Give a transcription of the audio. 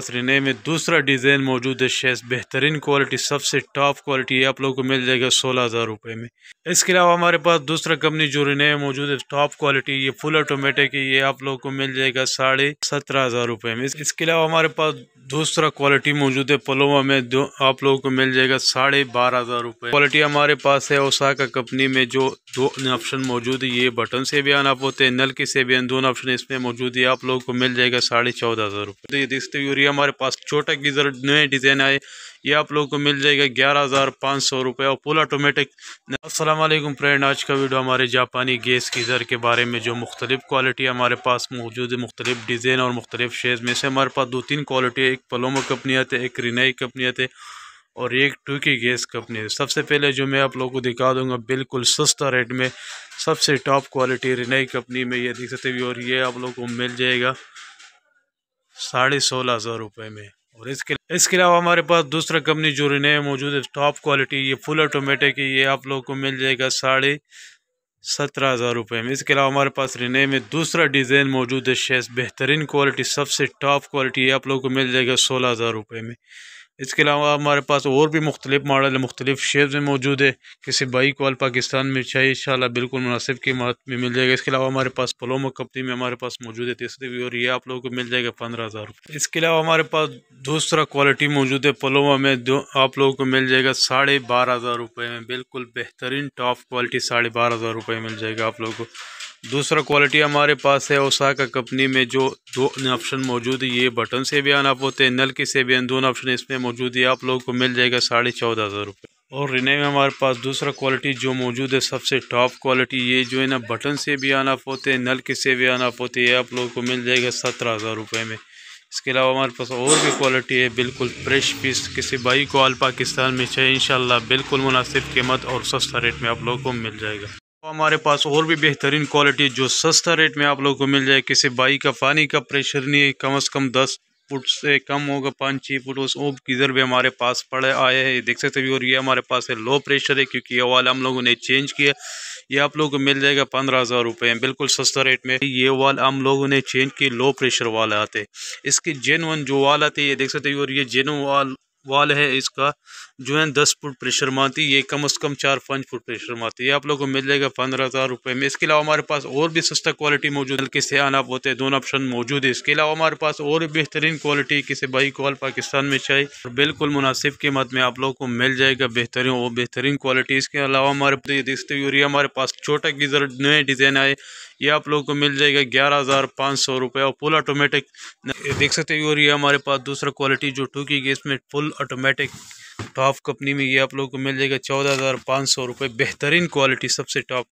नसरने में दूसरा डिज़ाइन मौजूद है शेष बेहतरीन क्वालिटी सबसे टॉप क्वालिटी आप लोगों को मिल जाएगा सोलह हज़ार रुपये में इसके अलावा हमारे पास दूसरा कंपनी जो रिने मौजूद है टॉप क्वालिटी ये फुल ऑटोमेटिक है ये आप लोगों को मिल जाएगा साढ़े सत्रह हज़ार रुपये में इसके अलावा हमारे पास दूसरा क्वालिटी मौजूद है पलोमा में जो आप लोगों को मिल जाएगा साढ़े बारह हज़ार रुपये क्वालिटी हमारे पास है ओसाका कंपनी में जो दो ऑप्शन मौजूद है ये बटन से भी आना पोते हैं नल की से भी दोनों ऑप्शन इसमें मौजूद है आप लोगों को मिल जाएगा साढ़े चौदह हज़ार रुपये तो ये देखते हुए हमारे पास छोटा गीजर नए डिज़ाइन आए ये आप लोगों को मिल जाएगा ग्यारह हज़ार पाँच सौ रुपये और फुल ऑटोमेटिक असलम फ्रेंड आज का वीडियो हमारे जापानी गैस गीज़र के बारे में जो मुख्तलिफ क्वालिटी हमारे पास मौजूद है मुख्तलिफ डिज़ाइन और मुख्तलिफ शेज़ में से हमारे पास दो तीन क्वालिटी एक पलोमो कंपनी आते एक रिनाई कंपनी आते और एक टूकी गैस कंपनी है सबसे पहले जो मैं आप लोगों को दिखा दूंगा बिल्कुल सस्ता रेट में सबसे टॉप क्वालिटी रिनाई कंपनी में ये देख सकते हो और ये आप लोगों को मिल जाएगा साढ़े सोलह हज़ार रुपये में और इसके इसके अलावा हमारे पास दूसरा कंपनी जो रिनाई मौजूद है टॉप क्वालिटी ये फुल ऑटोमेटिक है ये आप लोग को मिल जाएगा साढ़े सत्रह हज़ार रुपये में इसके अलावा हमारे पास रिने में दूसरा डिज़ाइन मौजूद है शेष बेहतरीन क्वालिटी सबसे टॉप क्वालिटी है आप लोगों को मिल जाएगा सोलह हज़ार रुपये में इसके अलावा हमारे पास और भी मुख्तलि मॉडल मुख्तलिफ शेप्स में मौजूद है किसी बाई कॉल पाकिस्तान में चाहिए शाला बिल्कुल मुनासिब कीमत में मिल जाएगा इसके अलावा हमारे पास पलोमो कंपनी में हमारे पास मौजूद है तीसरी भी और ये आप लोगों को मिल जाएगा पंद्रह हज़ार रुपये इसके अलावा हमारे पास दूसरा क्वालिटी मौजूद है पलोमा में दो आप लोगों को मिल जाएगा साढ़े बारह हज़ार रुपये में बिल्कुल बेहतरीन टॉप क्वालिटी साढ़े बारह हज़ार रुपये रुपये मिल जाएगा आप लोगों को दूसरा क्वालिटी हमारे पास है ओसाका कंपनी में जो दो ऑप्शन मौजूद है ये बटन से भी आना होते हैं नल के से भी दोनों ऑप्शन इसमें मौजूद है आप लोगों को मिल जाएगा साढ़े चौदह हज़ार रुपये और रिने में हमारे पास दूसरा क्वालिटी जो मौजूद है सबसे टॉप क्वालिटी ये जो है ना बटन से भी आना होते हैं नल की से भी आना होते हैं आप लोगों को मिल जाएगा सत्रह हज़ार रुपये में इसके अलावा हमारे पास और भी क्वालिटी है बिल्कुल फ्रेश पीस किसी भाई को आल पाकिस्तान में चाहिए इन बिल्कुल मुनासिब कीमत और सस्ता रेट में आप लोगों को मिल जाएगा तो हमारे पास और भी बेहतरीन क्वालिटी जो सस्ता रेट में आप लोगों को मिल जाए किसी बाई का पानी का प्रेशर नहीं है कम अज़ कम दस फुट से कम होगा पाँच छः फुट उस ओब गीज़र भी हमारे पास पड़े आए हैं देख सकते हो और ये हमारे पास है लो प्रेशर है क्योंकि ये वाला हम लोगों ने चेंज किया ये आप लोगों को मिल जाएगा पंद्रह हज़ार रुपये बिल्कुल सस्ता रेट में ये वाल हम लोगों ने चेंज किए लो प्रेशर वाले आते इसके जेनवन जो वाल आते ये देख सकते हो और ये जेन वाल वाल है इसका जो है दस फुट प्रेशर मारती ये कम अज़ कम चार पाँच फुट प्रेशर मारती है आप लोग को मिल जाएगा पंद्रह हज़ार रुपये में इसके अलावा हमारे पास और भी सस्ता क्वालिटी मौजूद है किसे आना होते हैं दोनों ऑप्शन मौजूद है इसके अलावा हमारे पास और बेहतरीन क्वालिटी किसी बाई कॉल पाकिस्तान में चाहिए और बिल्कुल मुनासिब कीमत में आप लोग को मिल जाएगा बेहतरीन और बेहतरीन क्वालिटी इसके अलावा हमारे दस्ते यूरिया हमारे पास छोटा गीज़र नए डिज़ाइन आए ये आप लोग को मिल जाएगा ग्यारह हज़ार पाँच सौ रुपये और फुल ऑटोमेटिक देख सकते हो यूरिया हमारे पास दूसरा क्वालिटी जो टू की गई इसमें फुल ऑटोमेटिक टॉप कंपनी में ये आप लोगों को मिल जाएगा चौदह हज़ार पाँच सौ रुपये बेहतरीन क्वालिटी सबसे टॉप